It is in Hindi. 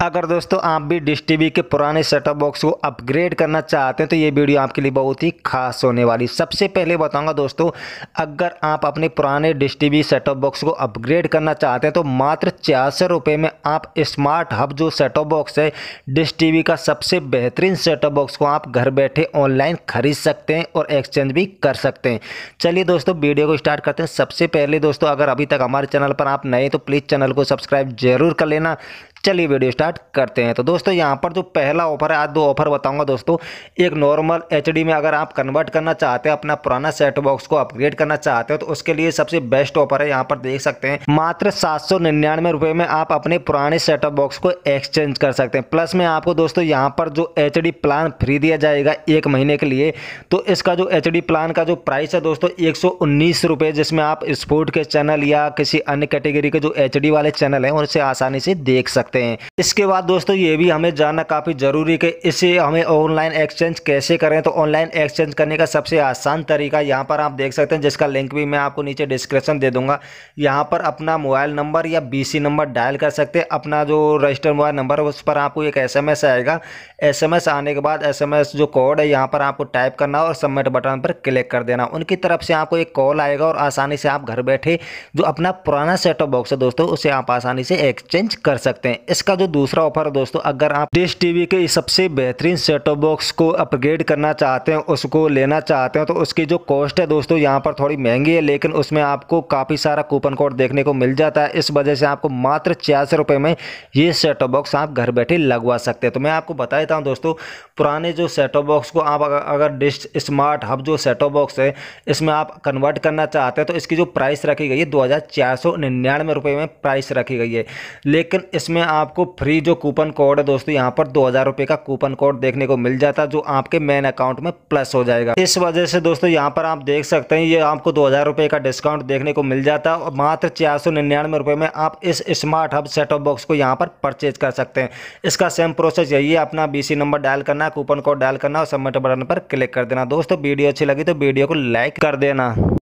अगर दोस्तों आप भी डिश टीवी के पुराने सेटअप बॉक्स को अपग्रेड करना चाहते हैं तो ये वीडियो आपके लिए बहुत ही खास होने वाली सबसे पहले बताऊंगा दोस्तों अगर आप अपने पुराने डिश टीवी सेटअप बॉक्स को अपग्रेड करना चाहते हैं तो मात्र छियासठ रुपये में आप स्मार्ट हब जो सेटअप बॉक्स है डिश टी का सबसे बेहतरीन सेटअप बॉक्स को आप घर बैठे ऑनलाइन खरीद सकते हैं और एक्सचेंज भी कर सकते हैं चलिए दोस्तों वीडियो को स्टार्ट करते हैं सबसे पहले दोस्तों अगर अभी तक हमारे चैनल पर आप नए तो प्लीज़ चैनल को सब्सक्राइब जरूर कर लेना चलिए वीडियो स्टार्ट करते हैं तो दोस्तों यहाँ पर जो पहला ऑफर है आज दो ऑफर बताऊंगा दोस्तों एक नॉर्मल एच में अगर आप कन्वर्ट करना चाहते हैं अपना पुराना सेट बॉक्स को अपग्रेड करना चाहते हो तो उसके लिए सबसे बेस्ट ऑफर है यहाँ पर देख सकते हैं मात्र सात रुपए में आप अपने पुराने सेटअप बॉक्स को एक्सचेंज कर सकते हैं प्लस में आपको दोस्तों यहाँ पर जो एच प्लान फ्री दिया जाएगा एक महीने के लिए तो इसका जो एच प्लान का जो प्राइस है दोस्तों एक सौ जिसमें आप स्पोर्ट के चैनल या किसी अन्य कैटेगरी के जो एच वाले चैनल हैं उनसे आसानी से देख सकते सकते हैं इसके बाद दोस्तों ये भी हमें जानना काफ़ी ज़रूरी है कि इसे हमें ऑनलाइन एक्सचेंज कैसे करें तो ऑनलाइन एक्सचेंज करने का सबसे आसान तरीका यहाँ पर आप देख सकते हैं जिसका लिंक भी मैं आपको नीचे डिस्क्रिप्शन दे दूंगा यहाँ पर अपना मोबाइल नंबर या बी नंबर डायल कर सकते हैं अपना जो रजिस्टर मोबाइल नंबर है उस पर आपको एक एस आएगा एस आने के बाद एस जो कोड है यहाँ पर आपको टाइप करना और सबमिट बटन पर क्लिक कर देना उनकी तरफ से आपको एक कॉल आएगा और आसानी से आप घर बैठे जो अपना पुराना सेटअप बॉक्स है दोस्तों उसे आप आसानी से एक्सचेंज कर सकते हैं हैं इसका जो दूसरा ऑफर है दोस्तों अगर आप डिश टीवी के सबसे बेहतरीन सेटो बॉक्स को अपग्रेड करना चाहते हैं उसको लेना चाहते हैं तो उसकी जो कॉस्ट है दोस्तों यहाँ पर थोड़ी महंगी है लेकिन उसमें आपको काफ़ी सारा कूपन कोड देखने को मिल जाता है इस वजह से आपको मात्र छियासी रुपए में ये सेटो बॉक्स आप घर बैठे लगवा सकते हैं तो मैं आपको बता देता हूँ दोस्तों पुराने जो सेटो बॉक्स को आप अगर डिश स्मार्ट हब जो सेटो बॉक्स है इसमें आप कन्वर्ट करना चाहते हैं तो इसकी जो प्राइस रखी गई है दो हज़ार में प्राइस रखी गई है लेकिन इसमें आपको फ्री जो कूपन कोड है दोस्तों यहाँ पर दो हज़ार रुपए का कूपन कोड देखने को मिल जाता है जो आपके मेन अकाउंट में प्लस हो जाएगा इस वजह से दोस्तों यहाँ पर आप देख सकते हैं ये आपको दो हज़ार रुपए का डिस्काउंट देखने को मिल जाता है और मात्र चार सौ निन्यानवे रुपये में आप इस स्मार्ट हब सेट बॉक्स को यहाँ पर परचेज कर सकते हैं इसका सेम प्रोसेस यही है अपना बी नंबर डायल करना कूपन कोड डायल करना और सबमिट बटन पर क्लिक कर देना दोस्तों वीडियो अच्छी लगी तो वीडियो को लाइक कर देना